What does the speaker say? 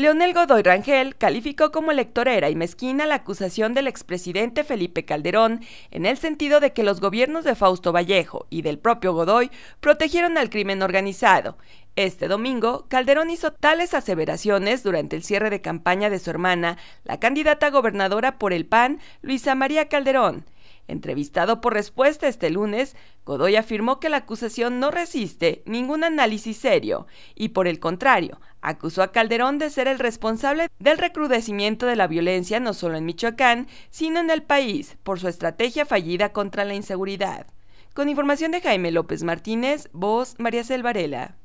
Leonel Godoy Rangel calificó como electorera y mezquina la acusación del expresidente Felipe Calderón en el sentido de que los gobiernos de Fausto Vallejo y del propio Godoy protegieron al crimen organizado. Este domingo, Calderón hizo tales aseveraciones durante el cierre de campaña de su hermana, la candidata gobernadora por el PAN, Luisa María Calderón. Entrevistado por respuesta este lunes, Godoy afirmó que la acusación no resiste ningún análisis serio y, por el contrario, acusó a Calderón de ser el responsable del recrudecimiento de la violencia no solo en Michoacán, sino en el país, por su estrategia fallida contra la inseguridad. Con información de Jaime López Martínez, voz María Selvarela.